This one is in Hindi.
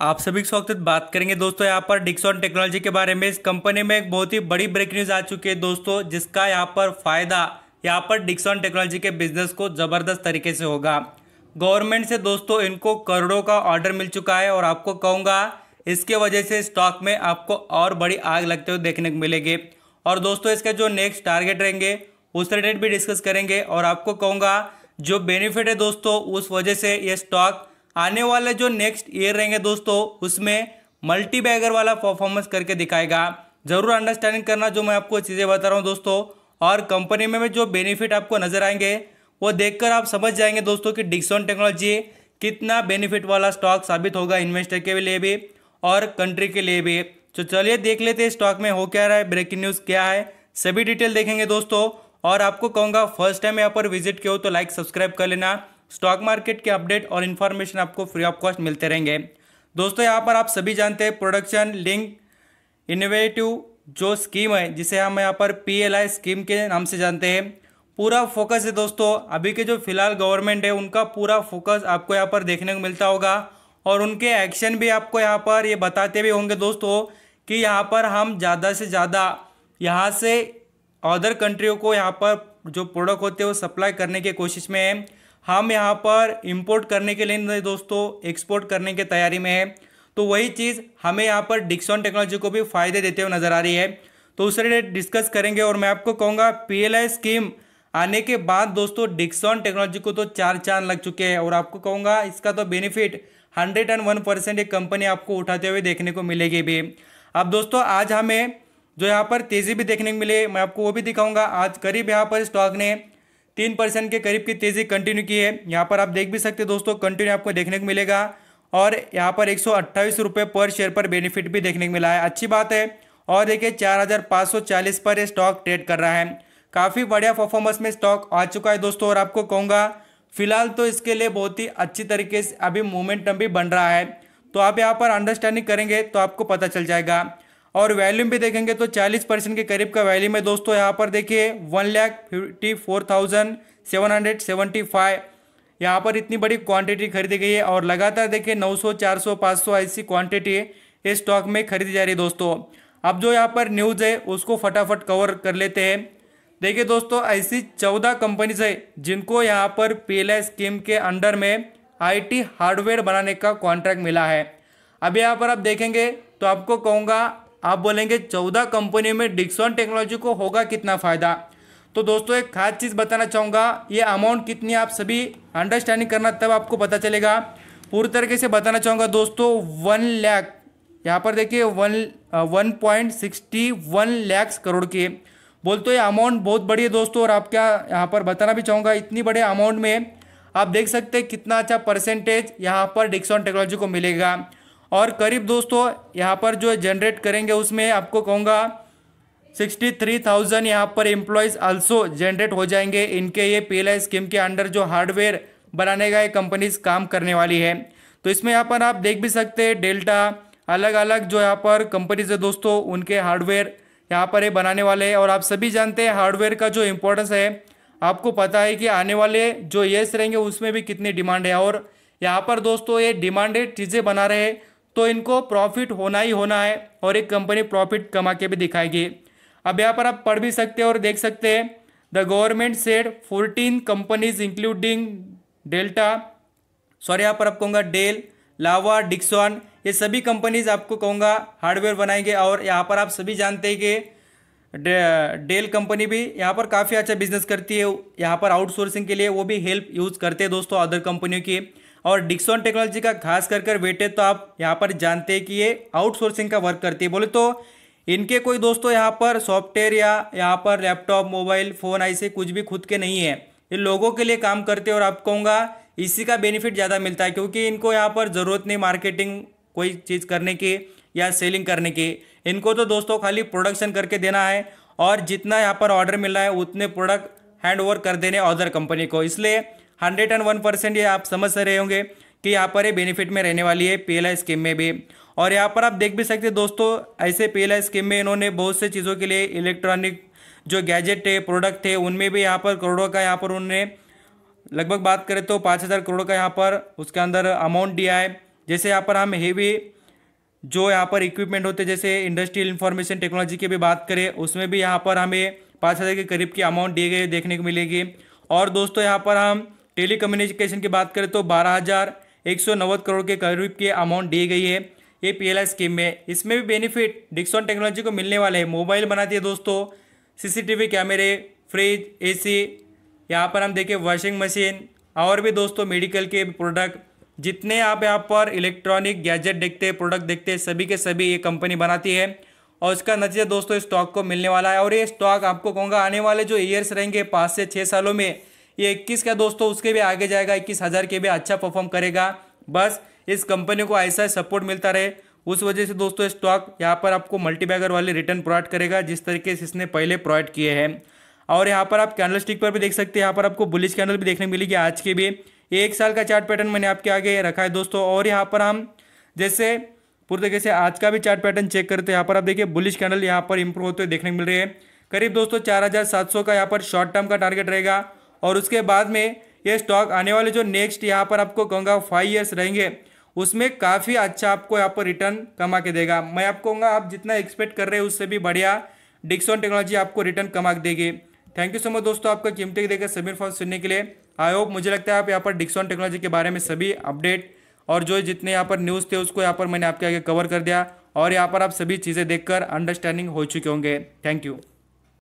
आप सभी स्वागत बात करेंगे दोस्तों यहाँ पर डिक्सॉन टेक्नोलॉजी के बारे में इस कंपनी में एक बहुत ही बड़ी ब्रेक न्यूज आ चुकी है दोस्तों जिसका यहाँ पर फायदा यहाँ पर डिक्सॉन टेक्नोलॉजी के बिजनेस को जबरदस्त तरीके से होगा गवर्नमेंट से दोस्तों इनको करोड़ों का ऑर्डर मिल चुका है और आपको कहूँगा इसके वजह से स्टॉक में आपको और बड़ी आग लगते हुए देखने को मिलेगी और दोस्तों इसके जो नेक्स्ट टारगेट रहेंगे उस रिलेटेड भी डिस्कस करेंगे और आपको कहूँगा जो बेनिफिट है दोस्तों उस वजह से ये स्टॉक आने वाला जो नेक्स्ट ईयर रहेंगे दोस्तों उसमें मल्टी बैगर वाला परफॉर्मेंस करके दिखाएगा ज़रूर अंडरस्टैंडिंग करना जो मैं आपको चीज़ें बता रहा हूँ दोस्तों और कंपनी में जो बेनिफिट आपको नज़र आएंगे वो देखकर आप समझ जाएंगे दोस्तों कि डिक्सॉन टेक्नोलॉजी कितना बेनिफिट वाला स्टॉक साबित होगा इन्वेस्टर के लिए भी और कंट्री के लिए भी तो चलिए देख लेते हैं स्टॉक में हो क्या रहा है ब्रेकिंग न्यूज़ क्या है सभी डिटेल देखेंगे दोस्तों और आपको कहूँगा फर्स्ट टाइम यहाँ पर विजिट किया हो तो लाइक सब्सक्राइब कर लेना स्टॉक मार्केट के अपडेट और इन्फॉर्मेशन आपको फ्री ऑफ कॉस्ट मिलते रहेंगे दोस्तों यहाँ पर आप सभी जानते हैं प्रोडक्शन लिंक इनोवेटिव जो स्कीम है जिसे हम यहाँ पर पी स्कीम के नाम से जानते हैं पूरा फोकस है दोस्तों अभी के जो फिलहाल गवर्नमेंट है उनका पूरा फोकस आपको यहाँ पर देखने को मिलता होगा और उनके एक्शन भी आपको यहाँ पर ये बताते भी होंगे दोस्तों कि यहाँ पर हम ज़्यादा से ज़्यादा यहाँ से अदर कंट्रियों को यहाँ पर जो प्रोडक्ट होते हैं वो सप्लाई करने की कोशिश में है हम यहाँ पर इम्पोर्ट करने के लिए दोस्तों एक्सपोर्ट करने की तैयारी में है तो वही चीज़ हमें यहाँ पर डिक्सॉन टेक्नोलॉजी को भी फायदे देते हुए नज़र आ रही है तो उस डिस्कस करेंगे और मैं आपको कहूँगा पी स्कीम आने के बाद दोस्तों डिक्सॉन टेक्नोलॉजी को तो चार चांद लग चुके हैं और आपको कहूँगा इसका तो benefit hundred and one percent ये कंपनी आपको उठाते हुए देखने को मिलेगी भी अब दोस्तों आज हमें जो यहाँ पर तेज़ी भी देखने को मिले मैं आपको वो भी दिखाऊंगा आज करीब यहाँ पर स्टॉक ने तीन परसेंट के करीब की तेज़ी कंटिन्यू की है यहाँ पर आप देख भी सकते दोस्तों कंटिन्यू आपको देखने को मिलेगा और यहाँ पर एक सौ पर शेयर पर बेनिफिट भी देखने को मिला है अच्छी बात है और देखिए 4540 पर ये स्टॉक ट्रेड कर रहा है काफ़ी बढ़िया परफॉर्मेंस में स्टॉक आ चुका है दोस्तों और आपको कहूँगा फिलहाल तो इसके लिए बहुत ही अच्छी तरीके से अभी मोमेंटम भी बन रहा है तो आप यहाँ पर अंडरस्टैंडिंग करेंगे तो आपको पता चल जाएगा और वैल्यूम भी देखेंगे तो 40 परसेंट के करीब का वैल्यूम है दोस्तों यहाँ पर देखिए one lakh fifty four thousand seven hundred seventy five यहाँ पर इतनी बड़ी क्वांटिटी खरीदी गई है और लगातार देखिए 900, 400, 500 ऐसी क्वांटिटी इस स्टॉक में खरीदी जा रही है दोस्तों अब जो यहाँ पर न्यूज़ है उसको फटाफट कवर कर लेते हैं देखिए दोस्तों ऐसी चौदह कंपनीज है जिनको यहाँ पर पी स्कीम के अंडर में आई हार्डवेयर बनाने का कॉन्ट्रैक्ट मिला है अब यहाँ पर आप देखेंगे तो आपको कहूँगा आप बोलेंगे चौदह कंपनियों में डिक्सॉन टेक्नोलॉजी को होगा कितना फ़ायदा तो दोस्तों एक खास चीज़ बताना चाहूँगा ये अमाउंट कितनी आप सभी अंडरस्टैंडिंग करना तब आपको पता चलेगा पूरी तरीके से बताना चाहूँगा दोस्तों वन लैख यहाँ पर देखिए one one point sixty one lakhs crore के बोल तो ये अमाउंट बहुत बड़ी है दोस्तों और आप क्या यहाँ पर बताना भी चाहूँगा इतनी बड़े अमाउंट में आप देख सकते हैं कितना अच्छा परसेंटेज यहाँ पर डिक्सॉन टेक्नोलॉजी को मिलेगा और करीब दोस्तों यहाँ पर जो जनरेट करेंगे उसमें आपको कहूँगा सिक्सटी थ्री थाउजेंड यहाँ पर एम्प्लॉयज़ आल्सो जनरेट हो जाएंगे इनके ये पी स्कीम के अंडर जो हार्डवेयर बनाने का ये कंपनीज काम करने वाली है तो इसमें यहाँ पर आप देख भी सकते हैं डेल्टा अलग अलग जो यहाँ पर कंपनीज है दोस्तों उनके हार्डवेयर यहाँ पर ये बनाने वाले हैं और आप सभी जानते हैं हार्डवेयर का जो इम्पोर्टेंस है आपको पता है कि आने वाले जो येस रहेंगे उसमें भी कितनी डिमांड है और यहाँ पर दोस्तों ये डिमांडेड चीज़ें बना रहे हैं तो इनको प्रॉफिट होना ही होना है और एक कंपनी प्रॉफिट कमा के भी दिखाएगी अब यहाँ पर आप पढ़ भी सकते हैं और देख सकते हैं the government said fourteen companies including Delta sorry यहाँ पर आप कहूँगा डेल लावा डिक्सॉन ये सभी कंपनीज आपको कहूँगा हार्डवेयर बनाएंगे और यहाँ पर आप सभी जानते हैं कि डेल कंपनी भी यहाँ पर काफ़ी अच्छा बिजनेस करती है यहाँ पर आउटसोर्सिंग के लिए वो भी हेल्प यूज़ करते हैं दोस्तों अदर कंपनियों की और डिक्सॉन टेक्नोलॉजी का खास कर कर बेटे तो आप यहाँ पर जानते हैं कि ये आउटसोर्सिंग का वर्क करती है बोले तो इनके कोई दोस्तों तो यहाँ पर सॉफ्टवेयर या यहाँ पर लैपटॉप मोबाइल फ़ोन ऐसे कुछ भी खुद के नहीं है ये लोगों के लिए काम करते हैं और आप कहूँगा इसी का बेनिफिट ज़्यादा मिलता है क्योंकि इनको यहाँ पर ज़रूरत नहीं मार्केटिंग कोई चीज़ करने की या सेलिंग करने की इनको तो दोस्तों खाली प्रोडक्शन करके देना है और जितना यहाँ पर ऑर्डर मिल रहा है उतने प्रोडक्ट हैंड ओवर कर देने ऑर्डर कंपनी को इसलिए हंड्रेड एंड वन परसेंट ये आप समझ रहे होंगे कि यहाँ पर ये बेनिफिट में रहने वाली है पी स्कीम में भी और यहाँ पर आप देख भी सकते हैं दोस्तों ऐसे पी स्कीम में इन्होंने बहुत से चीज़ों के लिए इलेक्ट्रॉनिक जो गैजेट थे प्रोडक्ट है उनमें भी यहाँ पर करोड़ों का यहाँ पर उन्होंने लगभग बात करें तो पाँच हज़ार करोड़ का यहाँ पर उसके अंदर अमाउंट दिया है जैसे यहाँ पर हम हेवी जो यहाँ पर इक्विपमेंट होते जैसे इंडस्ट्रियल इन्फॉर्मेशन टेक्नोलॉजी की भी बात करें उसमें भी यहाँ पर हमें पाँच हज़ार के करीब की अमाउंट दिए गए देखने को मिलेगी और दोस्तों यहाँ पर हम टेली कम्युनिकेशन की बात करें तो बारह हज़ार एक सौ नव्वद करोड़ के करीब के अमाउंट दी गई है ये पीएलआई स्कीम में इसमें भी बेनिफिट डिक्सॉन टेक्नोलॉजी को मिलने वाले हैं मोबाइल बनाती है दोस्तों सीसीटीवी कैमरे फ्रिज एसी यहाँ पर हम देखें वॉशिंग मशीन और भी दोस्तों मेडिकल के प्रोडक्ट जितने आप यहाँ पर इलेक्ट्रॉनिक गैजेट देखते हैं प्रोडक्ट देखते हैं सभी के सभी ये कंपनी बनाती है और उसका नतीजा दोस्तों स्टॉक को मिलने वाला है और ये स्टॉक आपको कहूँगा आने वाले जो ईयर्स रहेंगे पाँच से छः सालों में ये इक्कीस का दोस्तों उसके भी आगे जाएगा इक्कीस हज़ार के भी अच्छा परफॉर्म करेगा बस इस कंपनी को ऐसा सपोर्ट मिलता रहे उस वजह से दोस्तों स्टॉक यहाँ पर आपको मल्टीबैगर वाले रिटर्न प्रोवाइड करेगा जिस तरीके से इसने पहले प्रोवाइड किए हैं और यहाँ पर आप कैंडल स्टिक पर भी देख सकते हैं यहाँ पर आपको बुलिश कैंडल भी देखने मिलेगी आज के भी एक साल का चार्ट पैटर्न मैंने आपके आगे रखा है दोस्तों और यहाँ पर हम जैसे पूरी तरीके से आज का भी चार्ट पैटर्न चेक करते हैं यहाँ पर आप देखिए बुलिश कैंडल यहाँ पर इंप्रूव होते हुए देखने मिल रहे हैं करीब दोस्तों चार हज़ार सात सौ का यहाँ पर शॉर्ट टर्म का टारगेट रहेगा और उसके बाद में ये स्टॉक आने वाले जो नेक्स्ट यहाँ पर आपको कहूँगा फाइव ईयर्स रहेंगे उसमें काफ़ी अच्छा आपको यहाँ पर रिटर्न कमा के देगा मैं आपको कहूँगा आप जितना एक्सपेक्ट कर रहे हैं उससे भी बढ़िया डिक्सॉन टेक्नोलॉजी आपको रिटर्न कमा के देगी थैंक यू सो मच दोस्तों आपका कीमती देकर सभी फॉर्म सुनने के लिए आई होप मुझे लगता है आप यहाँ पर डिक्सॉन टेक्नोलॉजी के बारे में सभी अपडेट और जो जितने यहाँ पर न्यूज़ थे उसको यहाँ पर मैंने आपके आगे कवर कर दिया और यहाँ पर आप सभी चीज़ें देखकर अंडरस्टैंडिंग हो चुके होंगे थैंक यू